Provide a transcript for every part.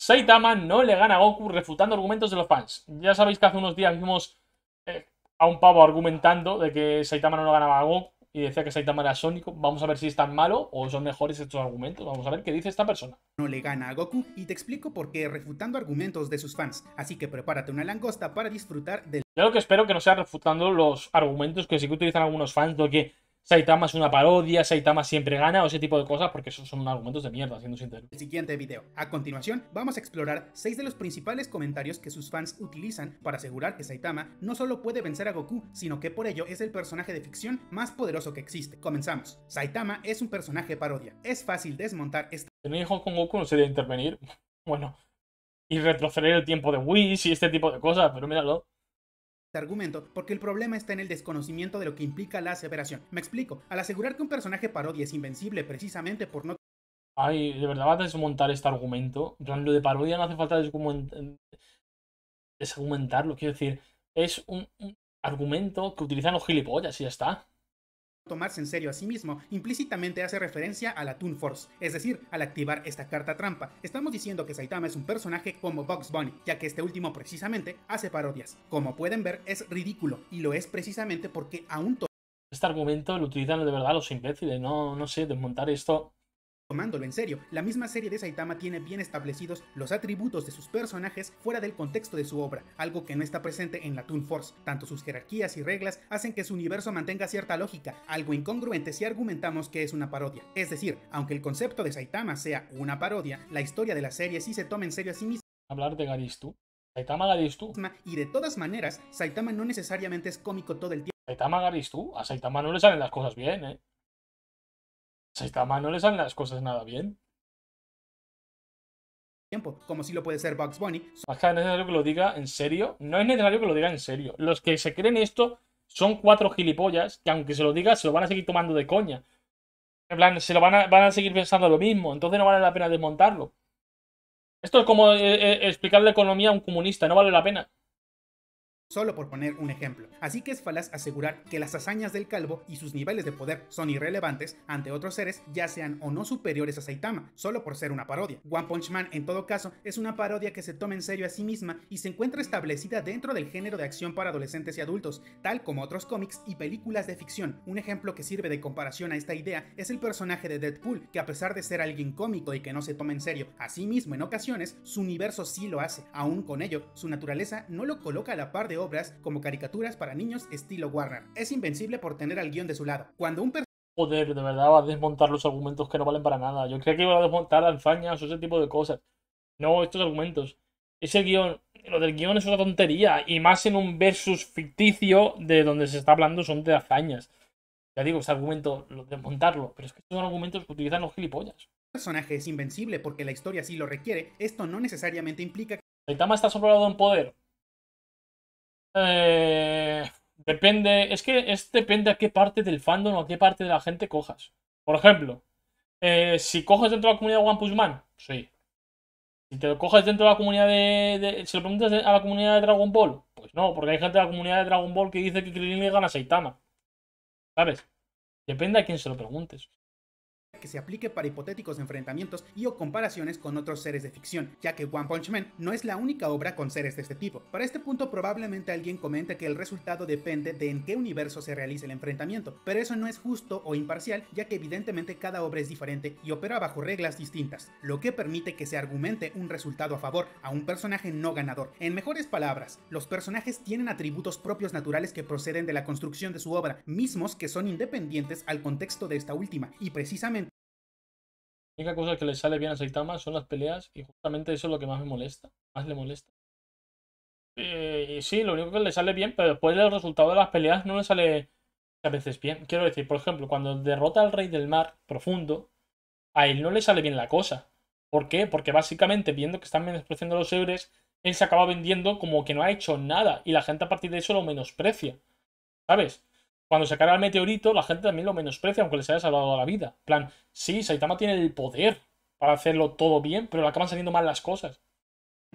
Saitama no le gana a Goku refutando argumentos de los fans. Ya sabéis que hace unos días vimos eh, a un pavo argumentando de que Saitama no lo ganaba a Goku y decía que Saitama era sónico. Vamos a ver si es tan malo o son mejores estos argumentos. Vamos a ver qué dice esta persona. No le gana a Goku y te explico por qué refutando argumentos de sus fans. Así que prepárate una langosta para disfrutar del... Yo lo que espero que no sea refutando los argumentos que sí que utilizan algunos fans, de que Saitama es una parodia, Saitama siempre gana o ese tipo de cosas, porque esos son argumentos de mierda, siendo sincero. El siguiente video. A continuación, vamos a explorar seis de los principales comentarios que sus fans utilizan para asegurar que Saitama no solo puede vencer a Goku, sino que por ello es el personaje de ficción más poderoso que existe. Comenzamos. Saitama es un personaje parodia. Es fácil desmontar esta... Tener hijos con Goku no sería intervenir. bueno. Y retroceder el tiempo de Whis y este tipo de cosas, pero míralo. Este argumento porque el problema está en el desconocimiento de lo que implica la aseveración. Me explico, al asegurar que un personaje parodia es invencible precisamente por no... Ay, de verdad va a desmontar este argumento. Lo de parodia no hace falta desargumentarlo, quiero decir, es un, un argumento que utilizan los gilipollas y ya está tomarse en serio a sí mismo, implícitamente hace referencia a la Toon Force, es decir, al activar esta carta trampa. Estamos diciendo que Saitama es un personaje como Bugs Bunny, ya que este último precisamente hace parodias. Como pueden ver, es ridículo, y lo es precisamente porque aún... Este argumento lo utilizan de verdad los imbéciles, no, no sé, desmontar esto tomándolo en serio. La misma serie de Saitama tiene bien establecidos los atributos de sus personajes fuera del contexto de su obra, algo que no está presente en la Toon Force. Tanto sus jerarquías y reglas hacen que su universo mantenga cierta lógica, algo incongruente si argumentamos que es una parodia. Es decir, aunque el concepto de Saitama sea una parodia, la historia de la serie sí se toma en serio a sí misma. Hablar de Garistu. Saitama Garistu. Y de todas maneras, Saitama no necesariamente es cómico todo el tiempo. Saitama Garistu. A Saitama no le salen las cosas bien, ¿eh? esta no le salen las cosas nada bien. Tiempo, como si lo puede ser Bugs Bunny. no es necesario que lo diga en serio. No es necesario que lo diga en serio. Los que se creen esto son cuatro gilipollas que, aunque se lo diga, se lo van a seguir tomando de coña. En plan, se lo van a, seguir pensando lo mismo. Entonces no vale la pena desmontarlo. Esto es como eh, eh, explicarle economía a un comunista. No vale la pena solo por poner un ejemplo. Así que es falaz asegurar que las hazañas del calvo y sus niveles de poder son irrelevantes ante otros seres, ya sean o no superiores a Saitama, solo por ser una parodia. One Punch Man, en todo caso, es una parodia que se toma en serio a sí misma y se encuentra establecida dentro del género de acción para adolescentes y adultos, tal como otros cómics y películas de ficción. Un ejemplo que sirve de comparación a esta idea es el personaje de Deadpool, que a pesar de ser alguien cómico y que no se toma en serio a sí mismo en ocasiones, su universo sí lo hace. Aún con ello, su naturaleza no lo coloca a la par de obras como caricaturas para niños estilo Warner. Es invencible por tener al guión de su lado. Cuando un ...poder de verdad va a desmontar los argumentos que no valen para nada. Yo creía que iba a desmontar alfañas o ese tipo de cosas. No, estos argumentos. Ese guión, lo del guión es una tontería. Y más en un versus ficticio de donde se está hablando son de hazañas. Ya digo, ese argumento, lo de desmontarlo. Pero es que son argumentos que utilizan los gilipollas. personaje es invencible porque la historia sí lo requiere. Esto no necesariamente implica que. Saitama está soplado en poder. Eh, depende, es que es, depende a qué parte del fandom o a qué parte de la gente cojas. Por ejemplo, eh, si coges dentro de la comunidad One Punch Man, sí. Si te lo coges dentro de la comunidad de, Si lo preguntas a la comunidad de Dragon Ball, pues no, porque hay gente de la comunidad de Dragon Ball que dice que Krillin le gana a Saitama. ¿Sabes? Depende a quién se lo preguntes que se aplique para hipotéticos enfrentamientos y o comparaciones con otros seres de ficción, ya que One Punch Man no es la única obra con seres de este tipo. Para este punto probablemente alguien comente que el resultado depende de en qué universo se realice el enfrentamiento, pero eso no es justo o imparcial, ya que evidentemente cada obra es diferente y opera bajo reglas distintas, lo que permite que se argumente un resultado a favor a un personaje no ganador. En mejores palabras, los personajes tienen atributos propios naturales que proceden de la construcción de su obra, mismos que son independientes al contexto de esta última, y precisamente única cosa que le sale bien a Saitama son las peleas y justamente eso es lo que más me molesta, más le molesta. Eh, sí, lo único que le sale bien, pero después del resultado de las peleas no le sale a veces bien. Quiero decir, por ejemplo, cuando derrota al rey del mar profundo, a él no le sale bien la cosa. ¿Por qué? Porque básicamente viendo que están menospreciando a los Eures, él se acaba vendiendo como que no ha hecho nada y la gente a partir de eso lo menosprecia. ¿Sabes? cuando se cae el meteorito, la gente también lo menosprecia, aunque les haya salvado la vida. plan, sí, Saitama tiene el poder para hacerlo todo bien, pero le acaban saliendo mal las cosas.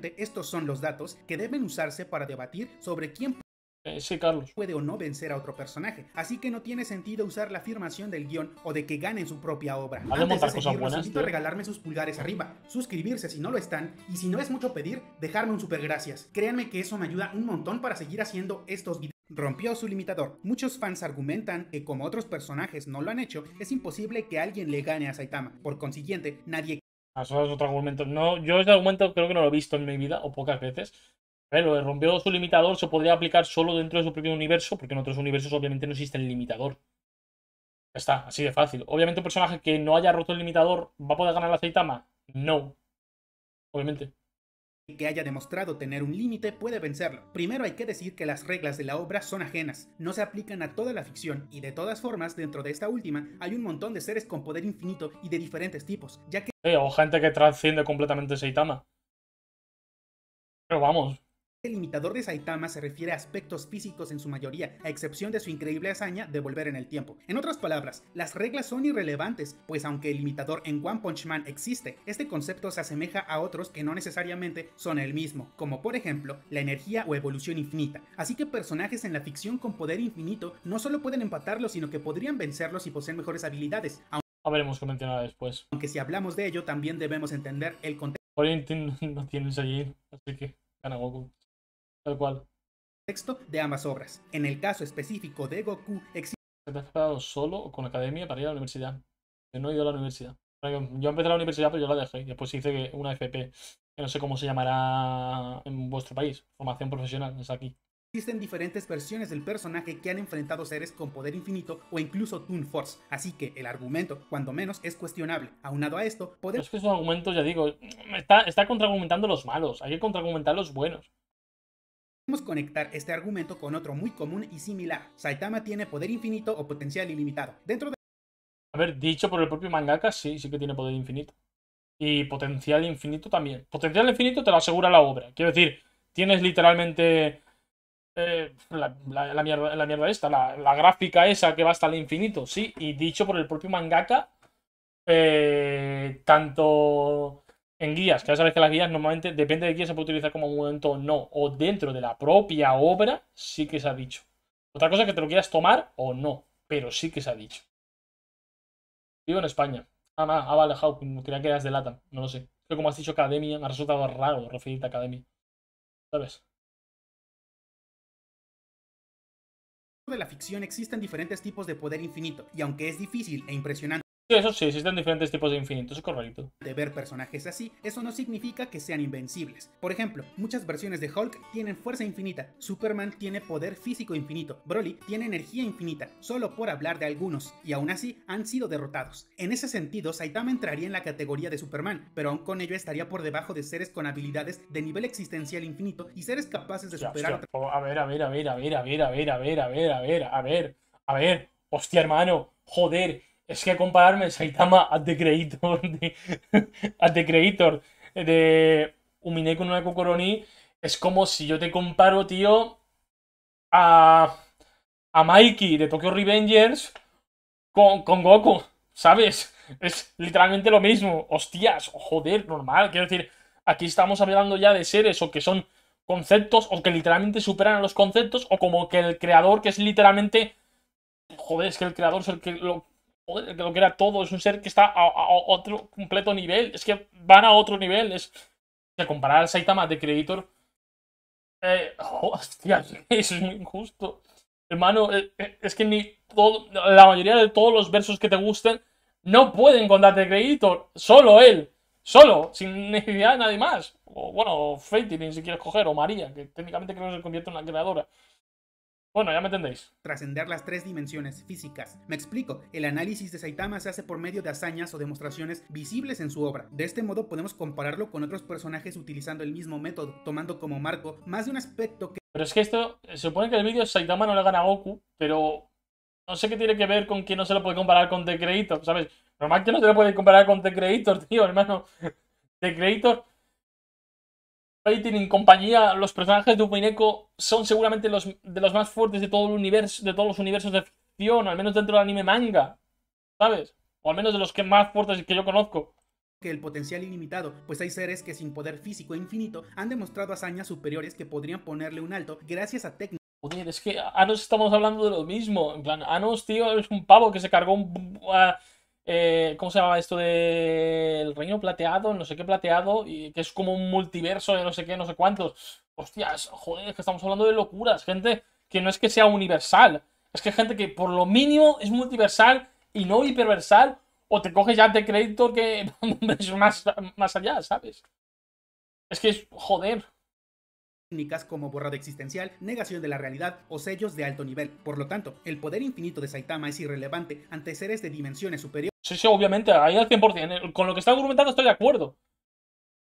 Estos son los datos que deben usarse para debatir sobre quién eh, Carlos. puede o no vencer a otro personaje. Así que no tiene sentido usar la afirmación del guión o de que gane su propia obra. Antes de montar cosas buenas. regalarme sus pulgares arriba, suscribirse si no lo están y si no es mucho pedir, dejarme un super gracias. Créanme que eso me ayuda un montón para seguir haciendo estos videos. Rompió su limitador. Muchos fans argumentan que como otros personajes no lo han hecho, es imposible que alguien le gane a Saitama. Por consiguiente, nadie... Ah, eso es otro argumento. No, yo ese argumento creo que no lo he visto en mi vida, o pocas veces. Pero el eh, rompió su limitador se podría aplicar solo dentro de su propio universo, porque en otros universos obviamente no existe el limitador. Ya está, así de fácil. Obviamente un personaje que no haya roto el limitador va a poder ganar a Saitama. No. Obviamente que haya demostrado tener un límite puede vencerlo. Primero hay que decir que las reglas de la obra son ajenas, no se aplican a toda la ficción y de todas formas dentro de esta última hay un montón de seres con poder infinito y de diferentes tipos, ya que... Eh, o gente que trasciende completamente Saitama. Pero vamos, el este imitador de Saitama se refiere a aspectos físicos en su mayoría, a excepción de su increíble hazaña de volver en el tiempo. En otras palabras, las reglas son irrelevantes, pues aunque el imitador en One Punch Man existe, este concepto se asemeja a otros que no necesariamente son el mismo, como por ejemplo la energía o evolución infinita. Así que personajes en la ficción con poder infinito no solo pueden empatarlos, sino que podrían vencerlos si poseen mejores habilidades. comentado después. Aunque si hablamos de ello, también debemos entender el contexto. no tienes allí, así que Tal cual. Texto de ambas obras. En el caso específico de Goku, existe. ¿Te solo o con academia para ir a la universidad? Yo no he ido a la universidad. Yo empecé la universidad, pero yo la dejé. Después hice una FP, que no sé cómo se llamará en vuestro país. Formación profesional, es aquí. Existen diferentes versiones del personaje que han enfrentado seres con poder infinito o incluso Toon Force, así que el argumento, cuando menos, es cuestionable. Aunado a esto, podemos. Es que es un argumento, ya digo, está, está contraargumentando los malos, hay que contraargumentar los buenos. Podemos conectar este argumento con otro muy común y similar. Saitama tiene poder infinito o potencial ilimitado. Dentro de... A ver, dicho por el propio mangaka, sí, sí que tiene poder infinito. Y potencial infinito también. Potencial infinito te lo asegura la obra. Quiero decir, tienes literalmente eh, la, la, mierda, esta, la, gráfica esa que va hasta el infinito, sí. Y dicho por el propio mangaka, eh, tanto en guías, que ya sabes que las guías normalmente, depende de quién se puede utilizar como momento o no, o dentro de la propia obra, sí que se ha dicho. Otra cosa es que te lo quieras tomar o no, pero sí que se ha dicho. Vivo en España. Ah, ah vale, creía que eras de Latam, no lo sé. Pero como has dicho academia, me ha resultado raro referirte a academia. ¿Sabes? de la ficción existen diferentes tipos de poder infinito, y aunque es difícil e impresionante Sí, Eso sí, existen diferentes tipos de infinitos, correcto. De ver personajes así, eso no significa que sean invencibles. Por ejemplo, muchas versiones de Hulk tienen fuerza infinita, Superman tiene poder físico infinito, Broly tiene energía infinita, solo por hablar de algunos, y aún así han sido derrotados. En ese sentido, Saitama entraría en la categoría de Superman, pero aún con ello estaría por debajo de seres con habilidades de nivel existencial infinito y seres capaces de superar... A ver, a ver, a ver, a ver, a ver, a ver, a ver, a ver, a ver, a ver, a ver, hostia hermano, joder es que compararme Saitama a The Creator de, a The Creator de Umine con una Kokoroni es como si yo te comparo, tío, a, a Mikey de Tokyo Revengers con, Goku, ¿sabes? Es literalmente lo mismo. Hostias, joder, normal. Quiero decir, aquí estamos hablando ya de seres o que son conceptos o que literalmente superan a los conceptos o como que el creador que es literalmente... Joder, es que el creador es el que lo, lo que era todo, es un ser que está a, otro completo nivel, es que van a otro nivel, es... que comparar al Saitama de Creator... Eh, hostia, eso es muy injusto. Hermano, eh, eh, es que ni la mayoría de todos los versos que te gusten no pueden contarte Creator, solo él, solo, sin necesidad de nadie más. O bueno, Feiti, ni siquiera escoger, o María, que técnicamente creo que se convierte en la creadora. Bueno, ya me entendéis. Trascender las tres dimensiones físicas. Me explico, el análisis de Saitama se hace por medio de hazañas o demostraciones visibles en su obra. De este modo podemos compararlo con otros personajes utilizando el mismo método, tomando como marco más de un aspecto que... Pero es que esto, se supone que el vídeo Saitama no le gana a Goku, pero no sé qué tiene que ver con que no se lo puede comparar con The Creator, ¿sabes? Normal que no se lo puede comparar con The Creator, tío, hermano. The Creator Rating en compañía, los personajes de Umineko son seguramente los, de los más fuertes de todo el universo, de todos los universos de ficción, al menos dentro del anime manga, ¿sabes? O al menos de los que más fuertes que yo conozco. Que el potencial ilimitado, pues hay seres que sin poder físico infinito han demostrado hazañas superiores que podrían ponerle un alto gracias a técnicas. Joder, es que Anos estamos hablando de lo mismo. En plan, Anos, tío, es un pavo que se cargó un, ah, eh, ¿Cómo se llamaba esto del reino plateado? No sé qué plateado, y que es como un multiverso de no sé qué, no sé cuántos. Hostias, joder, es que estamos hablando de locuras. Gente que no es que sea universal, es que gente que por lo mínimo es multiversal y no hiperversal, o te coges ya de crédito que es más, más allá, ¿sabes? Es que es joder como borrado existencial, negación de la realidad o sellos de alto nivel. Por lo tanto, el poder infinito de Saitama es irrelevante ante seres de dimensiones superiores Sí, sí, obviamente, ahí al 100%. Eh, con lo que está argumentando estoy de acuerdo.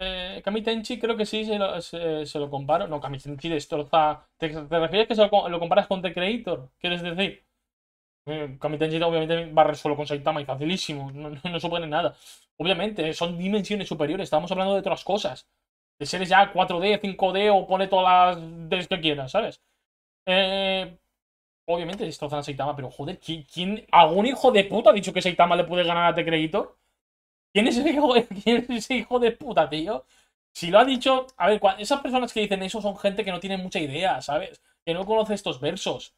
Eh, creo que sí se lo, comparo. No, Kamitenchi destroza. ¿Te, refieres que lo, comparas con The Creator? ¿Quieres decir? Eh, obviamente va a solo con Saitama y facilísimo. No, supone nada. Obviamente, son dimensiones superiores. Estamos hablando de otras cosas. De seres ya 4D, 5D o pone todas las Ds que quieras, ¿sabes? Eh, Obviamente destrozan a Saitama, pero joder, ¿quién, algún hijo de puta ha dicho que Saitama le puede ganar a The ¿Quién es, ese hijo, ¿Quién ese hijo de puta, tío? Si lo ha dicho... A ver, esas personas que dicen eso son gente que no tiene mucha idea, ¿sabes? Que no conoce estos versos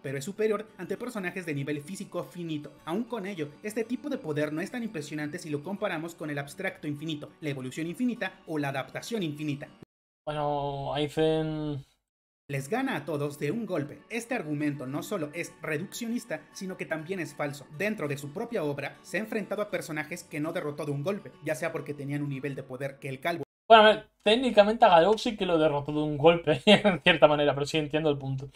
pero es superior ante personajes de nivel físico finito. Aún con ello, este tipo de poder no es tan impresionante si lo comparamos con el abstracto infinito, la evolución infinita o la adaptación infinita. Bueno, Aizen les gana a todos de un golpe. Este argumento no solo es reduccionista, sino que también es falso. Dentro de su propia obra, se ha enfrentado a personajes que no derrotó de un golpe, ya sea porque tenían un nivel de poder que el calvo. Bueno, técnicamente a Galox que lo derrotó de un golpe, en cierta manera, pero sí entiendo el punto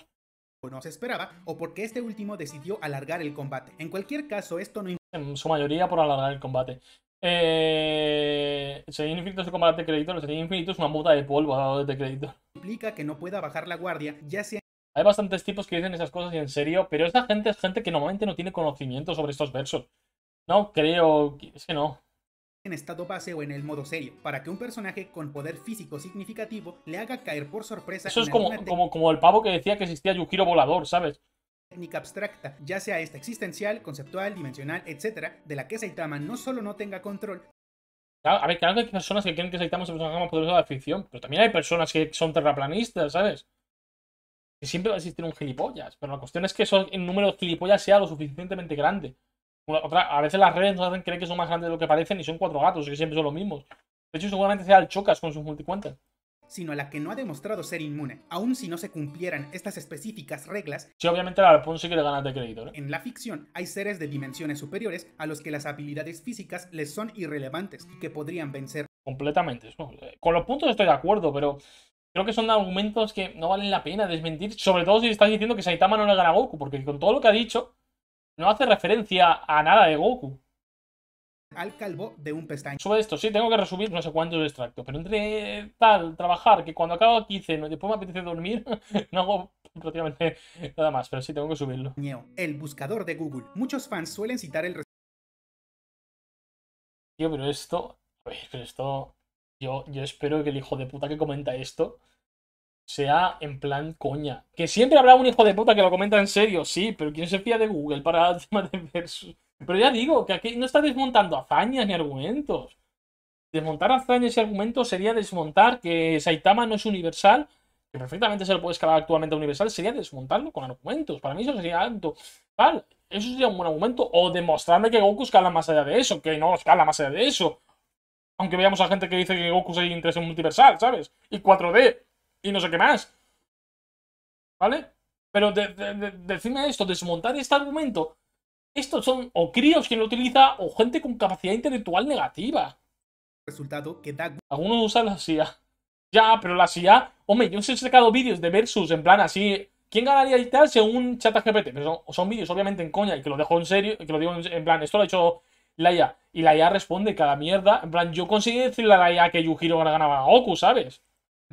no se esperaba o porque este último decidió alargar el combate. En cualquier caso, esto no en su mayoría por alargar el combate. Eh, Sería Infinito es de crédito, Creator. Sería Infinito es una puta de polvo de crédito. Implica que no pueda bajar la guardia, ya sea. Hay bastantes tipos que dicen esas cosas y en serio, pero esa gente es gente que normalmente no tiene conocimiento sobre estos versos. No creo, es que no en estado base o en el modo serio, para que un personaje con poder físico significativo le haga caer por sorpresa. Eso es como, como, como, el pavo que decía que existía Yukiro volador, ¿sabes? técnica abstracta, ya sea esta existencial, conceptual, dimensional, etcétera, de la que Saitama no solo no tenga control, Claro, a ver, claro que hay personas que creen que Saitama es el personaje más poderoso de la ficción, pero también hay personas que son terraplanistas, ¿sabes? Que siempre va a existir un gilipollas, pero la cuestión es que el número de gilipollas sea lo suficientemente grande. a veces las redes nos hacen creer que son más grandes de lo que parecen y son cuatro gatos, que siempre son los mismos. De hecho, seguramente sea el Chocas con sus multicuentas sino a la que no ha demostrado ser inmune, aun si no se cumplieran estas específicas reglas. Sí, obviamente la sí que le de crédito, En la ficción hay seres de dimensiones superiores a los que las habilidades físicas les son irrelevantes y que podrían vencer. Completamente. Eh, con los puntos estoy de acuerdo, pero creo que son argumentos que no valen la pena desmentir, sobre todo si estás diciendo que Saitama no le gana a Goku, porque con todo lo que ha dicho, no hace referencia a nada de Goku al calvo de un pestaño. Sube esto, sí, tengo que resumir no sé cuántos extracto, pero entre tal, trabajar, que cuando acabo 15, después me apetece dormir, no hago prácticamente nada más, pero sí tengo que subirlo. El buscador de Google. Muchos fans suelen citar el... Tío, pero esto... pero esto... Yo, yo espero que el hijo de puta que comenta esto sea en plan coña. Que siempre habrá un hijo de puta que lo comenta en serio, sí, pero ¿quién se fía de Google para tema de versus? Pero ya digo que aquí no está desmontando hazañas ni argumentos. Desmontar hazañas y argumentos sería desmontar que Saitama no es universal, que perfectamente se lo puede escalar actualmente a universal, sería desmontarlo con argumentos. Para mí eso sería alto. Vale, eso sería un buen argumento. O demostrarme que Goku escala más allá de eso, que no escala más allá de eso. Aunque veamos a gente que dice que Goku es interés multiversal, ¿sabes? Y 4D, y no sé qué más. ¿Vale? Pero de, decirme esto, desmontar este argumento estos son o críos quien lo utiliza o gente con capacidad intelectual negativa. Resultado que da... Algunos usan la CIA. Ya, pero la CIA... Hombre, yo os he sacado vídeos de versus en plan así... ¿Quién ganaría y tal según ChatGPT? Pero son, vídeos obviamente en coña y que lo dejo en serio, que lo digo en, plan, esto lo ha hecho la IA. Y la IA responde cada mierda. En plan, yo conseguí decirle a la IA que Yujiro ganaba a Goku, ¿sabes?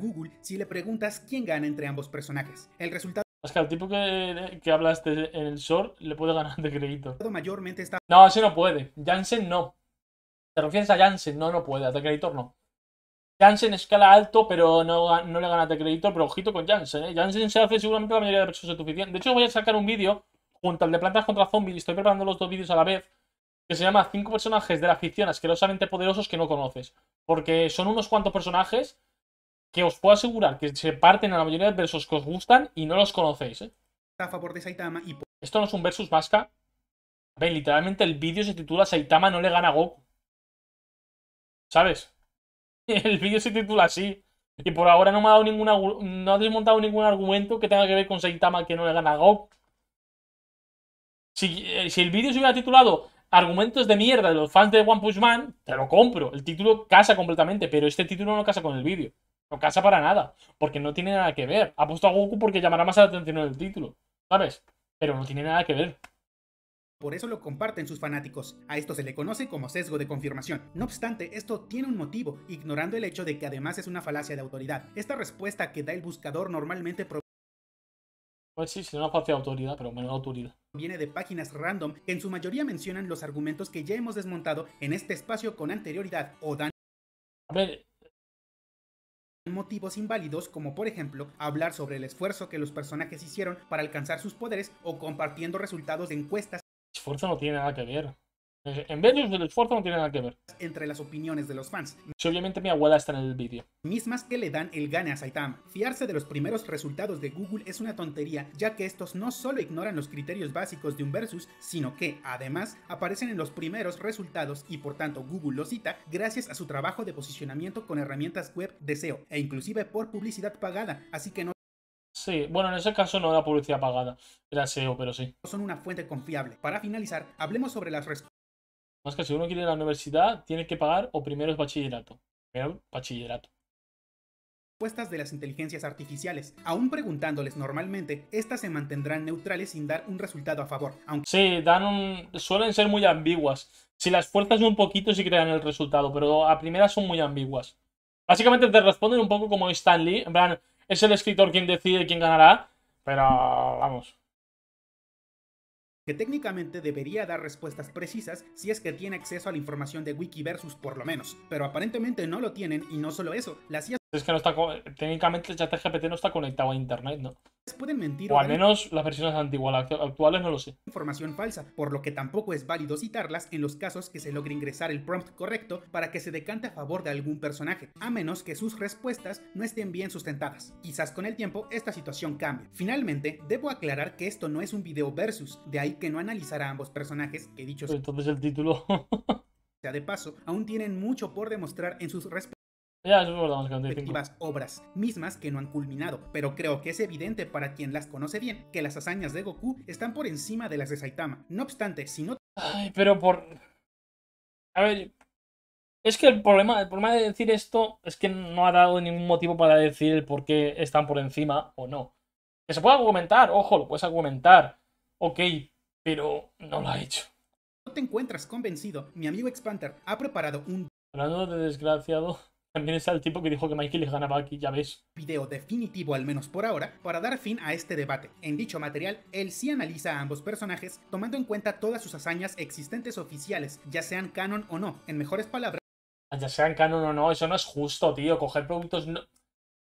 Google si le preguntas quién gana entre ambos personajes. El resultado es que al tipo que, hablaste en el short le puede ganar de crédito. Mayormente está... No, ese no puede. Jansen no. ¿Te refieres a Jansen? No, no puede. A de crédito no. Jansen escala alto, pero no, no le gana de crédito. Pero ojito con Jansen, ¿eh? Jansen se hace seguramente la mayoría de personas suficiente. De hecho, voy a sacar un vídeo junto al de plantas contra zombies. Estoy preparando los dos vídeos a la vez. Que se llama 5 personajes de la ficción asquerosamente poderosos que no conoces. Porque son unos cuantos personajes que os puedo asegurar que se parten a la mayoría de versos que os gustan y no los conocéis, ¿eh? y... Esto no es un versus vasca. literalmente el vídeo se titula Saitama no le gana a Goku. ¿Sabes? El vídeo se titula así. Y por ahora no me ha dado ninguna. No ha desmontado ningún argumento que tenga que ver con Saitama que no le gana a Goku. Eh, si, el vídeo se hubiera titulado Argumentos de mierda de los fans de One Punch Man, te lo compro. El título casa completamente, pero este título no casa con el vídeo. No casa para nada, porque no tiene nada que ver. Ha puesto a Goku porque llamará más la atención en el título, ¿sabes? Pero no tiene nada que ver. Por eso lo comparten sus fanáticos. A esto se le conoce como sesgo de confirmación. No obstante, esto tiene un motivo, ignorando el hecho de que además es una falacia de autoridad. Esta respuesta que da el buscador normalmente pues sí, es una falacia de autoridad, pero menos autoridad. Viene de páginas random que en su mayoría mencionan los argumentos que ya hemos desmontado en este espacio con anterioridad o dan. A ver, motivos inválidos como por ejemplo hablar sobre el esfuerzo que los personajes hicieron para alcanzar sus poderes o compartiendo resultados de encuestas. Esfuerzo no tiene nada que ver. En versus el esfuerzo no tiene nada que ver. Entre las opiniones de los fans. obviamente mi abuela está en el vídeo. Mismas que le dan el gane a Saitama. Fiarse de los primeros resultados de Google es una tontería, ya que estos no solo ignoran los criterios básicos de un versus, sino que, además, aparecen en los primeros resultados y por tanto Google los cita gracias a su trabajo de posicionamiento con herramientas web de SEO e inclusive por publicidad pagada, así que no Sí, bueno, en ese caso no era publicidad pagada, era SEO, pero sí. Son una fuente confiable. Para finalizar, hablemos sobre las respuestas. Más que si uno quiere ir a la universidad, tiene que pagar o primero es bachillerato. Primero bachillerato de las inteligencias artificiales. Aún preguntándoles normalmente, estas se mantendrán neutrales sin dar un resultado a favor. Aunque... Sí, dan suelen ser muy ambiguas. Si las fuerzas un poquito sí crean el resultado, pero a primera son muy ambiguas. Básicamente te responden un poco como Stanley, en plan, es el escritor quien decide quién ganará, pero vamos que técnicamente debería dar respuestas precisas si es que tiene acceso a la información de Wikiversus por lo menos, pero aparentemente no lo tienen y no solo eso, las IA es que no está. Técnicamente, ChatGPT no está conectado a internet, ¿no? Pueden mentir. O al menos las versiones antiguas, actuales no lo sé. Información falsa, por lo que tampoco es válido citarlas en los casos que se logre ingresar el prompt correcto para que se decante a favor de algún personaje, a menos que sus respuestas no estén bien sustentadas. Quizás con el tiempo esta situación cambie. Finalmente, debo aclarar que esto no es un video versus, de ahí que no analizará a ambos personajes que dichos. Entonces el título. sea de paso, aún tienen mucho por demostrar en sus respuestas. Ya, eso es respectivas obras, mismas que no han culminado, pero creo que es evidente para quien las conoce bien que las hazañas de Goku están por encima de las de Saitama. No obstante, si no. Ay, pero por. A ver. Es que el problema, el problema de decir esto es que no ha dado ningún motivo para decir por qué están por encima o no. Que se puede argumentar, ojo, lo puedes argumentar. Ok, pero no lo ha hecho. No te encuentras convencido, mi amigo Expander ha preparado un. Hablando de desgraciado. También está el tipo que dijo que Mikey les ganaba aquí, ya ves. Video definitivo, al menos por ahora, para dar fin a este debate. En dicho material, él sí analiza a ambos personajes, tomando en cuenta todas sus hazañas existentes oficiales, ya sean canon o no. En mejores palabras. Ah, ya sean canon o no, eso no es justo, tío. Coger productos. No...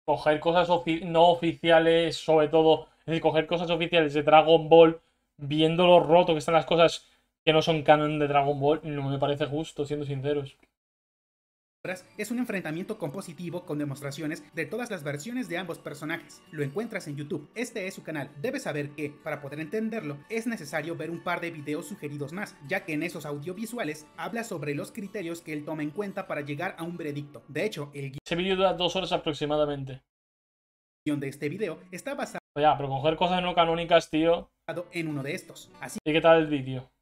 Coger cosas no oficiales, sobre todo. Es decir, coger cosas oficiales de Dragon Ball, viendo lo roto que están las cosas que no son canon de Dragon Ball, no me parece justo, siendo sinceros es un enfrentamiento compositivo con demostraciones de todas las versiones de ambos personajes. Lo encuentras en YouTube, este es su canal. Debes saber que, para poder entenderlo, es necesario ver un par de videos sugeridos más, ya que en esos audiovisuales habla sobre los criterios que él toma en cuenta para llegar a un veredicto. De hecho, el Ese video dura dos horas aproximadamente. de este video está basado... Ya, pero coger cosas no canónicas, tío. ...en uno de estos. Así... ¿Y qué tal el vídeo?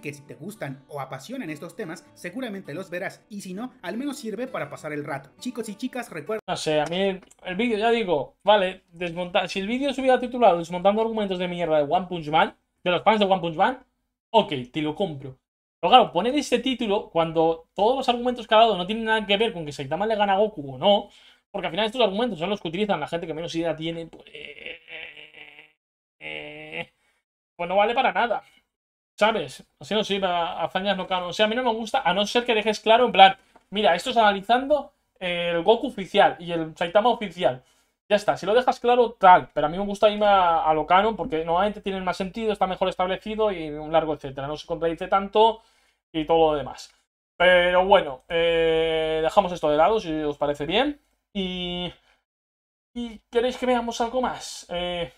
que si te gustan o apasionan estos temas, seguramente los verás y si no, al menos sirve para pasar el rato. Chicos y chicas, recuerden... No sé, a mí el, vídeo, ya digo, vale, desmontar... Si el vídeo se hubiera titulado Desmontando argumentos de mierda de One Punch Man, de los fans de One Punch Man, ok, te lo compro. Pero claro, poner este título cuando todos los argumentos que ha dado no tienen nada que ver con que Saitama le gana a Goku o no, porque al final estos argumentos son los que utilizan la gente que menos idea tiene, pues, eh, eh, eh, pues no vale para nada. ¿Sabes? Así no sirve, hazañas no canon. O sea, a mí no me gusta, a no ser que dejes claro, en plan, mira, esto es analizando el Goku oficial y el Saitama oficial. Ya está, si lo dejas claro, tal. Pero a mí me gusta irme a, a lo canon porque normalmente tiene más sentido, está mejor establecido y un largo etcétera. No se contradice tanto y todo lo demás. Pero bueno, eh, dejamos esto de lado si os parece bien. Y. ¿Y queréis que veamos algo más? Eh,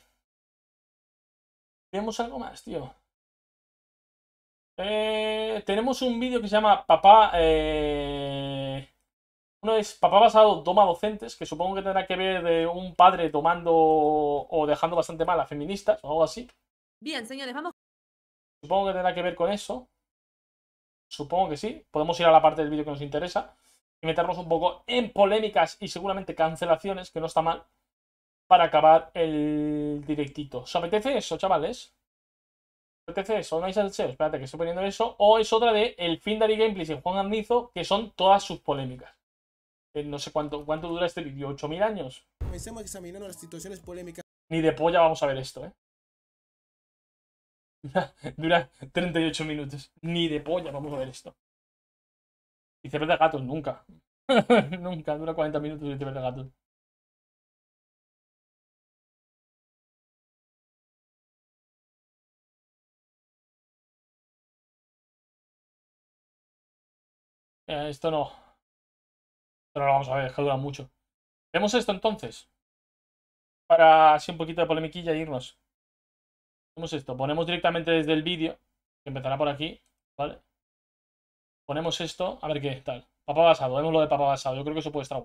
veamos algo más, tío. Eh, tenemos un vídeo que se llama Papá. Eh, uno es Papá basado toma docentes, que supongo que tendrá que ver de un padre tomando o dejando bastante mal a feministas o algo así. Bien, señores, vamos. Supongo que tendrá que ver con eso. Supongo que sí. Podemos ir a la parte del vídeo que nos interesa y meternos un poco en polémicas y seguramente cancelaciones, que no está mal, para acabar el directito. ¿Os apetece eso, chavales? son espérate que estoy poniendo eso, o es otra de El fin Dari Gameplays y Juan Arnizo, que son todas sus polémicas. Eh, no sé cuánto, cuánto dura este vídeo, ¿8.000 años? examinando las situaciones polémicas. Ni de polla vamos a ver esto, ¿eh? dura 38 minutos. Ni de polla vamos a ver esto. Y cerveza de gatos, nunca. nunca, dura 40 minutos y de gatos. Eh, esto no. Pero lo vamos a ver, es que mucho. Vemos esto entonces. Para así un poquito de polemiquilla e irnos. ¿Vemos esto. Ponemos directamente desde el vídeo, que empezará por aquí, ¿vale? Ponemos esto, a ver qué tal. Papá basado, vemos lo de papa basado. Yo creo que eso puede estar